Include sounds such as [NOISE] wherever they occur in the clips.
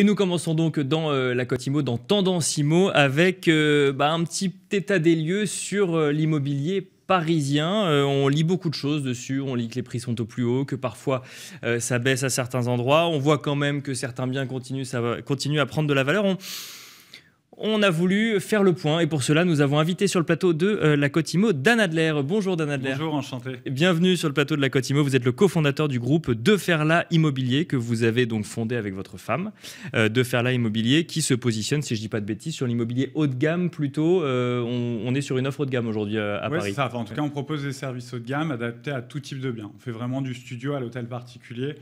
Et nous commençons donc dans euh, la Côte dans Tendance Imo, avec euh, bah, un petit état des lieux sur euh, l'immobilier parisien. on lit beaucoup de choses dessus. On lit que les prix sont au plus haut, que parfois ça baisse à certains endroits. On voit quand même que certains biens continuent, à prendre de la valeur. On, on a voulu faire le point et pour cela, nous avons invité sur le plateau de euh, la Cotimo Dan Adler. Bonjour Dan Adler. Bonjour, enchanté. Bienvenue sur le plateau de la Cotimo. Vous êtes le cofondateur du groupe De Ferla Immobilier que vous avez donc fondé avec votre femme. Deferla euh, de Ferla Immobilier qui se positionne, si je ne dis pas de bêtises, sur l'immobilier haut de gamme plutôt. Euh, on, est sur une offre haut de gamme aujourd'hui à Paris. Ça. en tout cas, on propose des services haut de gamme adaptés à tout type de biens. On fait vraiment du studio à l'hôtel particulier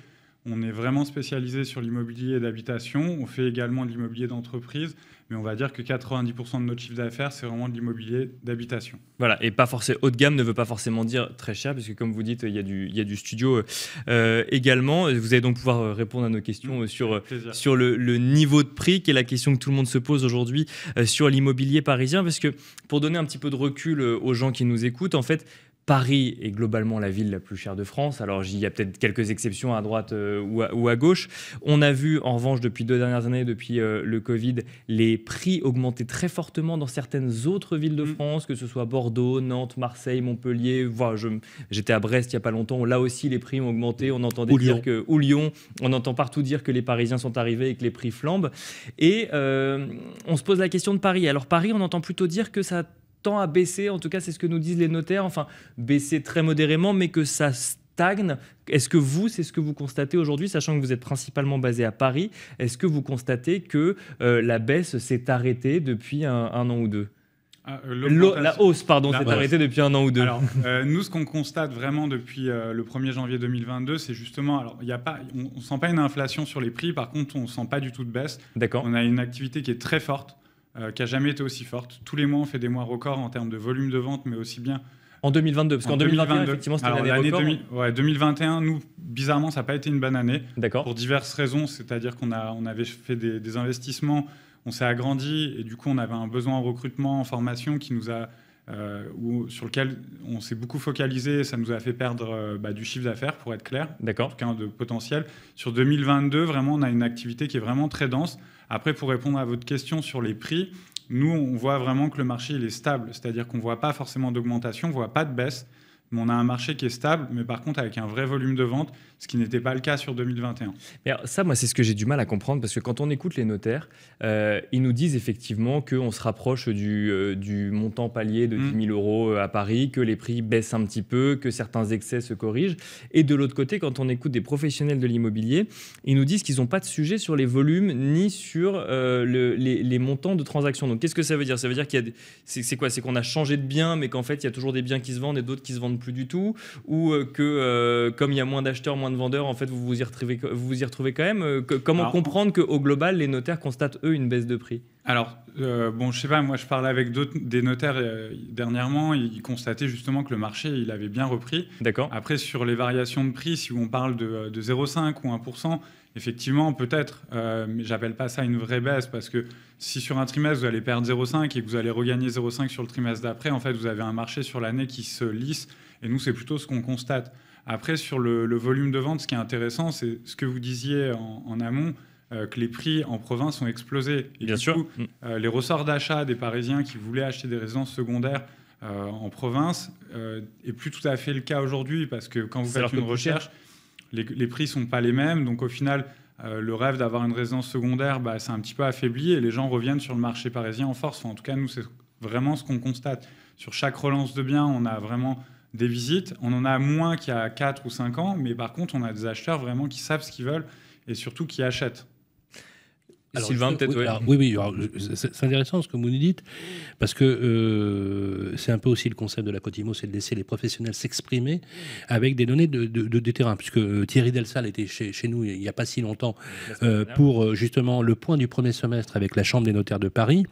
on est vraiment spécialisé sur l'immobilier d'habitation. On fait également de l'immobilier d'entreprise, mais on va dire que 90% de notre chiffre d'affaires, c'est vraiment de l'immobilier d'habitation. Voilà, et pas forcément haut de gamme ne veut pas forcément dire très cher, puisque comme vous dites, il y a du, studio euh, euh, également. Vous allez donc pouvoir euh, répondre à nos questions sur, le, niveau de prix, qui est la question que tout le monde se pose aujourd'hui sur l'immobilier parisien, parce que pour donner un petit peu de recul aux gens qui nous écoutent, en fait, Paris est globalement la ville la plus chère de France. Alors, il y a peut-être quelques exceptions à droite euh, ou, à, gauche. On a vu, en revanche, depuis deux dernières années, depuis euh, le Covid, les prix augmenter très fortement dans certaines autres villes de mm. France, que ce soit Bordeaux, Nantes, Marseille, Montpellier. Voilà, J'étais à Brest il n'y a pas longtemps. Là aussi, les prix ont augmenté. On entendait dire que. Ou Lyon. On entend partout dire que les Parisiens sont arrivés et que les prix flambent. Et euh, on se pose la question de Paris. Alors, Paris, on entend plutôt dire que ça à baisser, en tout cas c'est ce que nous disent les notaires, enfin baisser très modérément, mais que ça stagne. Est-ce que vous, c'est ce que vous constatez aujourd'hui, sachant que vous êtes principalement basé à Paris, est-ce que vous constatez que euh, la baisse s'est arrêtée depuis un, an ou deux ah, euh, la hausse, pardon, s'est arrêtée depuis un an ou deux. Alors, euh, [LAUGHS] nous, ce qu'on constate vraiment depuis le 1er janvier 2022, c'est justement, alors, y a pas, on ne sent pas une inflation sur les prix, par contre, on ne sent pas du tout de baisse. D'accord. On a une activité qui est très forte. Euh, qui a jamais été aussi forte. Tous les mois, on fait des mois records en termes de volume de vente, mais aussi bien. En 2022, parce qu'en 2021, effectivement, c'était l'année record. 2021, nous, bizarrement, ça n'a pas été une bonne année. D'accord. Pour diverses raisons, c'est-à-dire qu'on a, on avait fait des, investissements, on s'est agrandi, et du coup, on avait un besoin en recrutement, en formation, qui nous a euh, sur lequel on s'est beaucoup focalisé, et ça nous a fait perdre euh, bah, du chiffre d'affaires, pour être clair, en tout cas de potentiel. Sur 2022, vraiment, on a une activité qui est vraiment très dense. Après, pour répondre à votre question sur les prix, nous, on voit vraiment que le marché il est stable, c'est-à-dire qu'on ne voit pas forcément d'augmentation, on ne voit pas de baisse on a un marché qui est stable, mais par contre avec un vrai volume de vente, ce qui n'était pas le cas sur 2021. Mais ça, moi, c'est ce que j'ai du mal à comprendre, parce que quand on écoute les notaires, euh, ils nous disent effectivement qu'on se rapproche du, euh, montant palier de 10 mm. 000 euros euh, à Paris, que les prix baissent un petit peu, que certains excès se corrigent. Et de l'autre côté, quand on écoute des professionnels de l'immobilier, ils nous disent qu'ils n'ont pas de sujet sur les volumes ni sur les, montants de transactions. Donc qu'est-ce que ça veut dire Ça veut dire qu'il y C'est quoi C'est qu'on a changé de bien, mais qu'en fait, il y a toujours des biens qui se vendent et d'autres qui se vendent plus du tout, ou euh, que euh, comme il y a moins d'acheteurs, moins de vendeurs, en fait, vous vous y retrouvez, vous vous y retrouvez quand même. Euh, comment comprendre comprendre qu'au global, les notaires constatent, eux, une baisse de prix alors, bon, je sais pas, moi je parlais avec des notaires dernièrement, ils constataient justement que le marché, il avait bien repris. D'accord. Après, sur les variations de prix, si on parle de, de 0,5 ou 1%, Effectivement, peut-être, euh, mais j'appelle pas ça une vraie baisse parce que si sur un trimestre vous allez perdre 0,5 et que vous allez regagner 0,5 sur le trimestre d'après, en fait, vous avez un marché sur l'année qui se lisse. Et nous, c'est plutôt ce qu'on constate. Après, sur le, volume de vente, ce qui est intéressant, c'est ce que vous disiez en, amont, euh, que les prix en province ont explosé. Et Bien sûr. Mm. Euh, les ressorts d'achat des Parisiens qui voulaient acheter des résidences secondaires euh, en province n'est plus tout à fait le cas aujourd'hui parce que quand vous faites une recherche, les, prix sont pas les mêmes. Donc au final, euh, le rêve d'avoir une résidence secondaire, bah, c'est un petit peu affaibli et les gens reviennent sur le marché parisien en force. en tout cas, nous, c'est vraiment ce qu'on constate. Sur chaque relance de biens, on a vraiment des visites. On en a moins qu'il y a 4 ou 5 ans, mais par contre, on a des acheteurs vraiment qui savent ce qu'ils veulent et surtout qui achètent. Alors, Sylvain, peut-être. Oui, oui, c'est intéressant ce que vous nous dites, parce que euh, c'est un peu aussi le concept de la Cotimo, c'est de laisser les professionnels s'exprimer avec des données de, terrain. puisque euh, Thierry Delsal était chez, nous il n'y a pas si longtemps euh, pour justement le point du premier semestre avec la Chambre des notaires de Paris.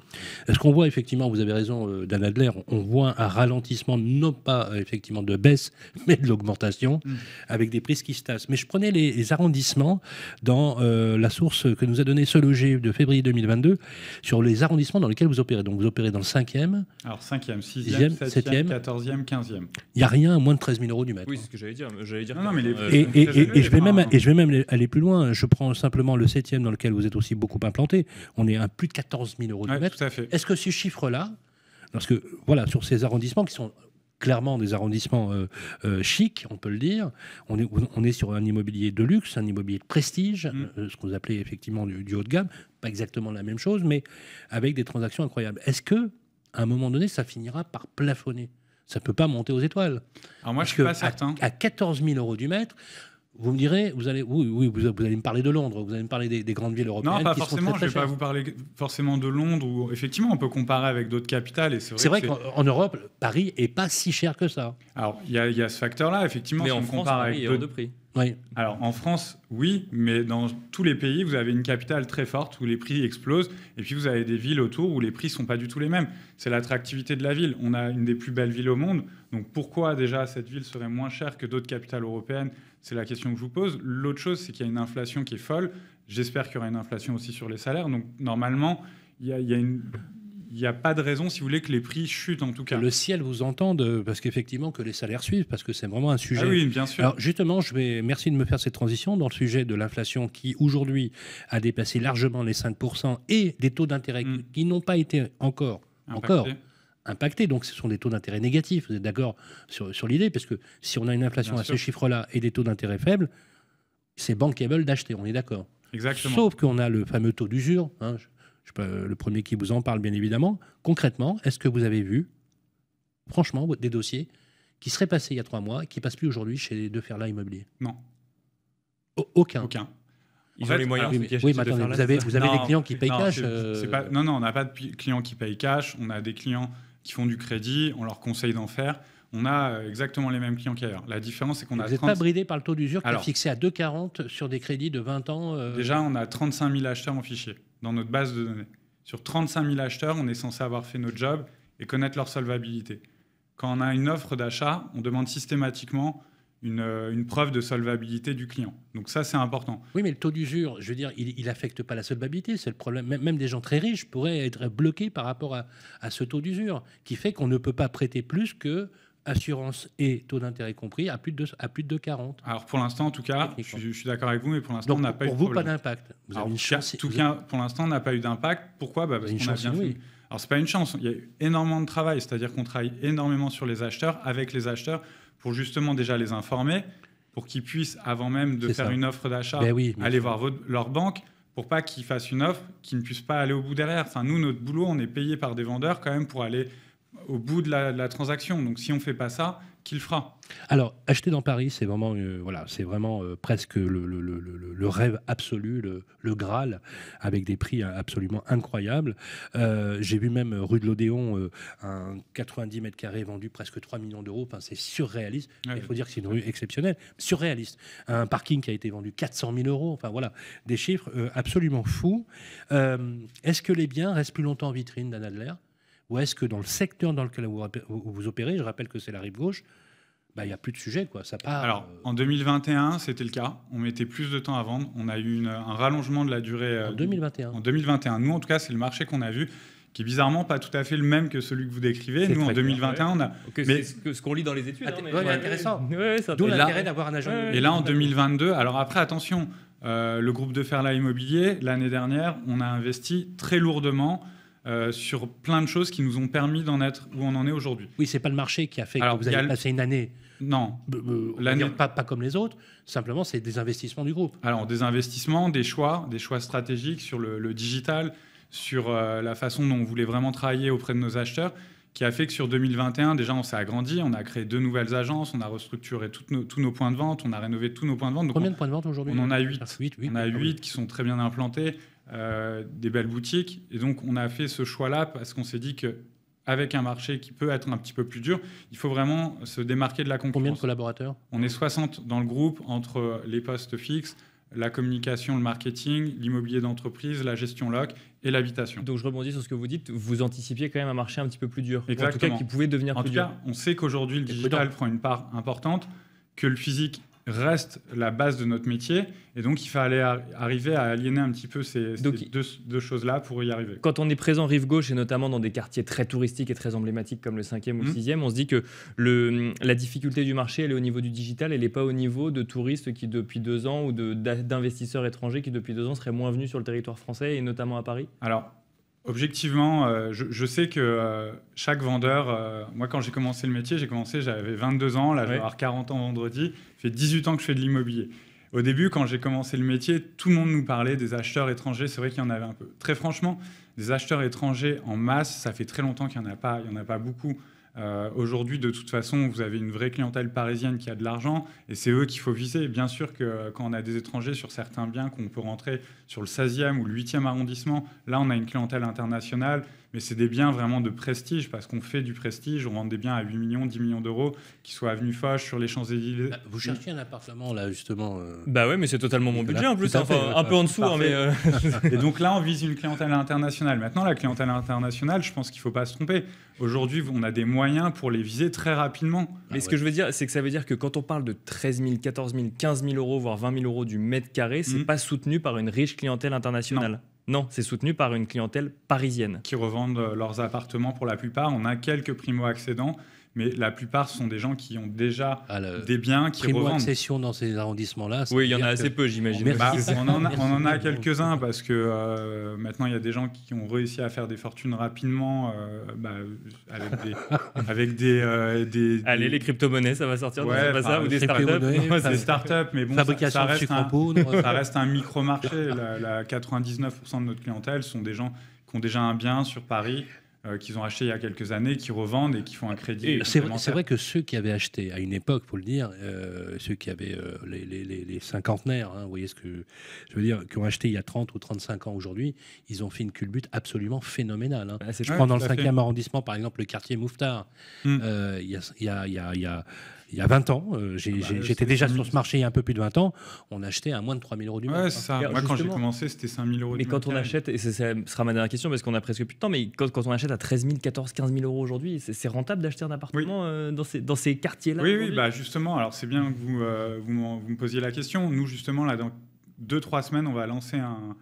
Ce qu'on voit effectivement, vous avez raison, Dan Adler, on voit un ralentissement, non pas effectivement de baisse, [LAUGHS] mais de l'augmentation, mm. avec des prises qui se tassent. Mais je prenais les, arrondissements dans la source que nous a donnée ce loger de février 2022 sur les arrondissements dans lesquels vous opérez. Donc vous opérez dans le 5e. Alors 5e, 6e, 7e, 14e, 15e. Il n'y a rien à moins de 13 000 euros du mètre. Oui, c'est ce que j'allais dire. et, je vais même, aller plus loin. Je prends simplement le 7e dans lequel vous êtes aussi beaucoup implanté. On est à plus de 14 000 euros du mètre. Est-ce que ce chiffre-là, parce que voilà, sur ces arrondissements qui sont clairement des arrondissements euh, euh, chics, on peut le dire. On est, sur un immobilier de luxe, un immobilier de prestige, mm. euh, ce qu'on appelait effectivement du, haut de gamme. Pas exactement la même chose, mais avec des transactions incroyables. Est-ce que, à un moment donné, ça finira par plafonner ça ne peut pas monter aux étoiles. Alors moi, je suis pas certain. à 14 000 euros du mètre, vous me direz, vous allez, oui, oui, vous, allez me parler de Londres, vous allez me parler des, grandes villes européennes. Non, pas qui forcément. je ne vais pas vous parler forcément de Londres. Où, effectivement, on peut comparer avec d'autres capitales. Et c'est vrai, qu'en Europe, Paris est pas si cher que ça. Alors, il y, a ce facteur-là, effectivement. Mais en on France, compare Paris est de prix. Oui. Alors en France, oui, mais dans tous les pays, vous avez une capitale très forte où les prix explosent, et puis vous avez des villes autour où les prix ne sont pas du tout les mêmes. C'est l'attractivité de la ville. On a une des plus belles villes au monde, donc pourquoi déjà cette ville serait moins chère que d'autres capitales européennes c'est la question que je vous pose. L'autre chose, c'est qu'il y a une inflation qui est folle. J'espère qu'il y aura une inflation aussi sur les salaires. Donc, normalement, il y a, n'y a pas de raison, si vous voulez, que les prix chutent en tout cas. Le ciel vous entende, euh, parce qu'effectivement, que les salaires suivent, parce que c'est vraiment un sujet. Ah oui, bien sûr. Alors justement, je vais, merci de me faire cette transition dans le sujet de l'inflation qui aujourd'hui a dépassé largement les 5% et des taux d'intérêt mm. qui n'ont pas été encore, encore impactés. Donc, ce sont des taux d'intérêt négatifs. Vous êtes d'accord sur, l'idée Parce que si on a une inflation à ce chiffre là et des taux d'intérêt faibles, c'est bankable d'acheter, on est d'accord. Exactement. Sauf qu'on a le fameux taux d'usure, hein, je, peux, le premier qui vous en parle, bien évidemment. Concrètement, est-ce que vous avez vu, franchement, des dossiers qui seraient passés il y a trois mois, qui passent plus aujourd'hui chez les Immobilier Non. aucun. Aucun. Ils les moyens. oui, attendez, vous avez, vous avez des clients qui payent cash. Euh, non, non, on n'a pas de clients qui payent cash. On a des clients qui font du crédit, on leur conseille d'en faire. On a euh, exactement les mêmes clients qu'ailleurs. La différence, c'est qu'on a. Vous n'êtes pas bridé par le taux d'usure qui est fixé à 2,40 sur des crédits de 20 ans euh, Déjà, on a 35 000 acheteurs en fichier dans notre base de données. Sur 35 000 acheteurs, on est censé avoir fait notre job et connaître leur solvabilité. Quand on a une offre d'achat, on demande systématiquement euh, une, preuve de solvabilité du client. Donc ça, c'est important. Oui, mais le taux d'usure, je veux dire, il n'affecte pas la solvabilité, c'est le problème. Même, des gens très riches pourraient être bloqués par rapport à, ce taux d'usure, qui fait qu'on ne peut pas prêter plus que assurance et taux d'intérêt compris à plus de à plus de 40. Alors pour l'instant en tout cas, je, suis d'accord avec vous, mais pour l'instant on n'a pas pour eu vous pas d'impact. Vous avez une chance. En tout cas, pour l'instant on n'a pas eu d'impact. Pourquoi bah, parce qu'on a bien fait. Alors c'est pas une chance. Il y a énormément de travail, c'est-à-dire qu'on travaille énormément sur les acheteurs avec les acheteurs pour justement déjà les informer, pour qu'ils puissent, avant même de faire une offre d'achat, ben aller voir leur banque, pour pas qu'ils fassent une offre qui ne puisse pas aller au bout derrière. Enfin, nous, notre boulot, on est payé par des vendeurs quand même pour aller au bout de la, transaction. Donc si on ne fait pas ça, qui le fera Alors, acheter dans Paris, c'est vraiment, euh, voilà, c'est vraiment euh, presque le, rêve absolu, le, Graal, avec des prix euh, absolument incroyables. j'ai vu même rue de l'Odéon un 90 mètres carrés vendu presque 3 millions d'euros. Enfin, c'est surréaliste. Il faut dire que c'est une rue exceptionnelle, surréaliste. Un parking qui a été vendu 400 000 euros. Enfin voilà, des chiffres absolument fous. Est-ce que les biens restent plus longtemps en vitrine, Dan Adler ou est-ce que dans le secteur dans lequel vous opérez, je rappelle que c'est la rive gauche, bah, il n'y a plus de sujet, quoi. Ça part. Alors, euh, en 2021, c'était le cas. On mettait plus de temps à vendre. On a eu un rallongement de la durée. Euh, en 2021. En 2021. Nous, en tout cas, c'est le marché qu'on a vu qui est bizarrement pas tout à fait le même que celui que vous décrivez. Nous, en 2021, on a... mais... C'est ce qu'on lit dans les études. Att ah, hein, mais... intéressant. [LAUGHS] D'où l'intérêt d'avoir un agent. et là, en 2022, alors après, attention, euh, le groupe de Ferla Immobilier, l'année dernière, on a investi très lourdement euh, sur plein de choses qui nous ont permis d'en être où on en est aujourd'hui. Oui, c'est pas le marché qui a fait Alors, que vous avez passé une année. Non, l'année pas, pas, comme les autres. Simplement, c'est des investissements du groupe. Alors, des investissements, des choix, des choix stratégiques sur le, digital, sur euh, la façon dont on voulait vraiment travailler auprès de nos acheteurs, qui a fait que sur 2021, déjà, on s'est agrandi, on a créé deux nouvelles agences, on a restructuré tous nos points de vente, on a rénové tous nos points de vente. Combien de points de vente aujourd'hui On en a ah, huit, on a huit qui sont très bien implantés. Euh, des belles boutiques. Et donc, on a fait ce choix-là parce qu'on s'est dit que avec un marché qui peut être un petit peu plus dur, il faut vraiment se démarquer de la concurrence. Combien de collaborateurs On est 60 dans le groupe entre les postes fixes, la communication, le marketing, l'immobilier d'entreprise, la gestion loc et l'habitation. Donc je rebondis sur ce que vous dites, vous anticipiez quand même un marché un petit peu plus dur, Exactement. en tout cas qui pouvait devenir en plus tout Cas, on sait qu'aujourd'hui le digital prend une part importante, que le physique reste la base de notre métier. Et donc, il fallait arriver à aliéner un petit peu ces, deux, choses-là pour y arriver. Quand on est présent rive gauche, et notamment dans des quartiers très touristiques et très emblématiques comme le 5e ou le 6e, mmh. on se dit que la difficulté du marché, elle est au niveau du digital, elle n'est pas au niveau de touristes qui, depuis deux ans, ou d'investisseurs étrangers qui, depuis deux ans, seraient moins venus sur le territoire français, et notamment à Paris Alors, Objectivement, euh, je, sais que euh, chaque vendeur, euh, moi quand j'ai commencé le métier, j'ai commencé, j'avais 22 ans, là je vais avoir 40 ans vendredi, ça fait 18 ans que je fais de l'immobilier. Au début, quand j'ai commencé le métier, tout le monde nous parlait des acheteurs étrangers, c'est vrai qu'il y en avait un peu. Très franchement, des acheteurs étrangers en masse, ça fait très longtemps qu'il n'y en a pas, il n'y en a pas beaucoup. Euh, aujourd'hui, de toute façon, vous avez une vraie clientèle parisienne qui a de l'argent et c'est eux qu'il faut viser. Bien sûr que euh, quand on a des étrangers sur certains biens qu'on peut rentrer sur le 16e ou le 8e arrondissement, là, on a une clientèle internationale mais c'est des biens vraiment de prestige, parce qu'on fait du prestige, on vend des biens à 8 millions, 10 millions d'euros, qui soient avenue Foch, sur les Champs-Élysées. Bah, vous cherchez un appartement, là, justement. Ben Bah ouais, mais c'est totalement mon budget, en plus, un peu en dessous. Hein, mais euh. [LAUGHS] Et donc là, on vise une clientèle internationale. Maintenant, la clientèle internationale, je pense qu'il ne faut pas se tromper. Aujourd'hui, on a des moyens pour les viser très rapidement. Bah mais ce que je veux dire, c'est que ça veut dire que quand on parle de 13 000, 14 000, 15 000 euros, voire 20 000 euros du mètre carré, c'est n'est mmh. pas soutenu par une riche clientèle internationale. Non, c'est soutenu par une clientèle parisienne. Qui revendent euh, leurs appartements pour la plupart. On a quelques primo-accédants mais la plupart sont des gens qui ont déjà ah, des biens qui revendent. accession dans ces arrondissements-là. Oui, il y en a assez peu, j'imagine. Bah, on, en a, quelques-uns parce que euh, maintenant il y a des gens qui ont réussi à faire des fortunes rapidement euh, bah, avec [LAUGHS] euh, des, Allez, les crypto-monnaies, ça va sortir de ça, ou des startups. startups, mais bon, [LAUGHS] ça, reste un, ça reste un micro marché. la 99% de notre clientèle sont des gens qui ont déjà un bien sur Paris euh, qu'ils ont acheté il y a quelques années, qui revendent et qui font un crédit. C'est vrai, vrai, que ceux qui avaient acheté à une époque, pour le dire, euh, ceux qui avaient euh, les, cinquantenaires, hein, vous voyez ce que je veux dire, qui ont acheté il y a 30 ou 35 ans aujourd'hui, ils ont fait une culbute absolument phénoménale. Hein. je prends dans le 5e arrondissement, par exemple, le quartier Mouffetard. Hum. Il y, y, a il y a 20 ans. Euh, ah bah, j'étais déjà sur ce marché il y a un peu plus de 20 ans. On achetait à moins de 3 000 euros du mètre. Hein. Moi, quand j'ai commencé, c'était 5 000 euros. Mais quand on achète, et ce sera ma dernière question parce qu'on a presque plus de temps, mais quand, on achète à 13 000, 14 000, 15 000 euros aujourd'hui, c'est rentable d'acheter un appartement euh, dans ces, dans ces quartiers-là Oui, oui, bah justement. Alors, c'est bien que vous, euh, vous, me posiez la question. Nous, justement, là, dans 2-3 semaines, on va lancer un,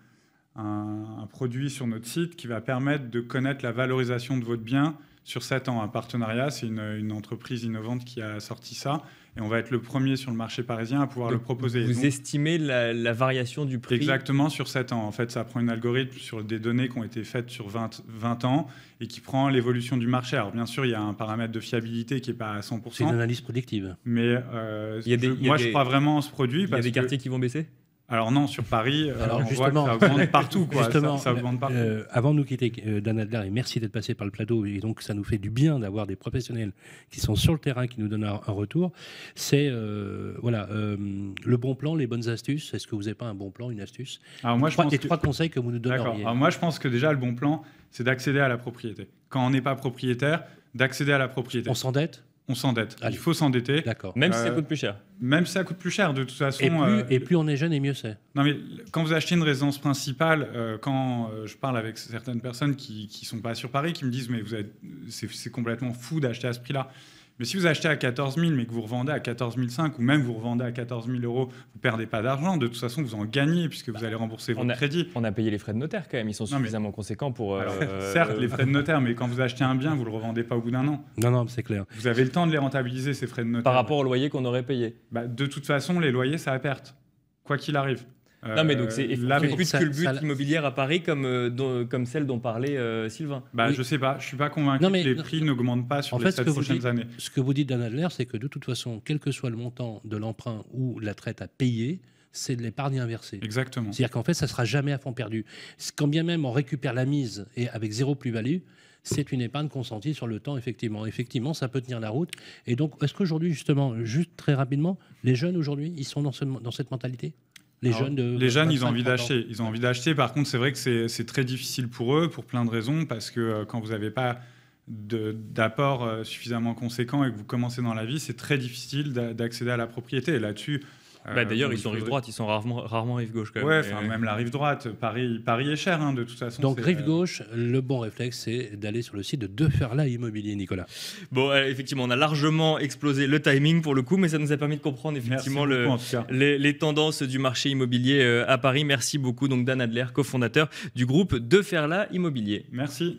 un produit sur notre site qui va permettre de connaître la valorisation de votre bien sur 7 ans, un partenariat. C'est une, entreprise innovante qui a sorti ça. Et on va être le premier sur le marché parisien à pouvoir le proposer. Vous estimez la, variation du prix Exactement, sur 7 ans. En fait, ça prend un algorithme sur des données qui ont été faites sur 20, 20 ans et qui prend l'évolution du marché. Alors, bien sûr, il y a un paramètre de fiabilité qui n'est pas à 100%. C'est une analyse prédictive. Mais euh, moi, je crois vraiment en ce produit. Il y a des quartiers qui vont baisser alors non, sur Paris, euh, Alors, [LAUGHS] justement, ça augmente partout. Quoi. Justement, ça, partout. avant de nous quitter, euh, Dan Adler, et merci d'être passé par le plateau, et donc ça nous fait du bien d'avoir des professionnels qui sont sur le terrain, qui nous donnent un, retour, c'est euh, voilà, le bon plan, les bonnes astuces. Est-ce que vous n'avez pas un bon plan, une astuce Alors moi, je pense les trois conseils que vous nous donneriez. Alors moi, je pense que déjà, le bon plan, c'est d'accéder à la propriété. Quand on n'est pas propriétaire, d'accéder à la propriété. On s'endette on s'endette. Il faut s'endetter. D'accord. Même si euh, ça coûte plus cher. Même si ça coûte plus cher, de toute façon. Et plus, euh, et plus on est jeune, et mieux c'est. Non, mais quand vous achetez une résidence principale, euh, quand je parle avec certaines personnes qui ne sont pas sur Paris, qui me disent Mais vous c'est, complètement fou d'acheter à ce prix-là. Mais si vous achetez à 14 000, mais que vous revendez à 14 500, ou même vous revendez à 14 000 euros, vous perdez pas d'argent. De toute façon, vous en gagnez puisque vous bah, allez rembourser votre crédit. On a payé les frais de notaire quand même. Ils sont suffisamment conséquents pour. Euh, [LAUGHS] certes, les euh, frais de notaire, [LAUGHS] mais quand vous achetez un bien, vous ne le revendez pas au bout d'un an. Non, non, c'est clair. Vous avez le temps de les rentabiliser ces frais de notaire. Par rapport au loyer qu'on aurait payé. Bah, de toute façon, les loyers, ça a perte, quoi qu'il arrive. Euh, non, mais donc c'est la culbute immobilière à Paris comme, euh, comme celle dont parlait euh, Sylvain. Bah, ne Je sais pas, je suis pas convaincu que les prix n'augmentent pas sur les 7 prochaines années. Ce que vous dites, Dan Adler, c'est que de toute façon, quel que soit le montant de l'emprunt ou la traite à payer, c'est de l'épargne inversée. Exactement. C'est-à-dire qu'en fait, ça sera jamais à fond perdu. Quand bien même on récupère la mise et avec zéro plus-value, c'est une épargne consentie sur le temps, effectivement. Effectivement, ça peut tenir la route. Et donc, est-ce qu'aujourd'hui, justement, juste très rapidement, les jeunes aujourd'hui, ils sont dans, dans cette mentalité ah, les jeunes, ils ont envie d'acheter. Ils ont envie d'acheter. Par contre, c'est vrai que c'est très difficile pour eux, pour plein de raisons, parce que euh, quand vous n'avez pas d'apport euh, suffisamment conséquent et que vous commencez dans la vie, c'est très difficile d'accéder à la propriété. là-dessus, euh, bah, d'ailleurs, ils sont rive droite, ils sont rarement, rarement rive gauche. Quand même. Ouais, même la rive droite, Paris, Paris est cher, hein, de toute façon. Donc, rive euh, gauche, le bon réflexe, c'est d'aller sur le site de Deferla Immobilier, Nicolas. Bon, effectivement, on a largement explosé le timing pour le coup, mais ça nous a permis de comprendre effectivement le, les, tendances du marché immobilier euh, à Paris. Merci beaucoup, donc Dan Adler, cofondateur du groupe Deferla Immobilier. Merci.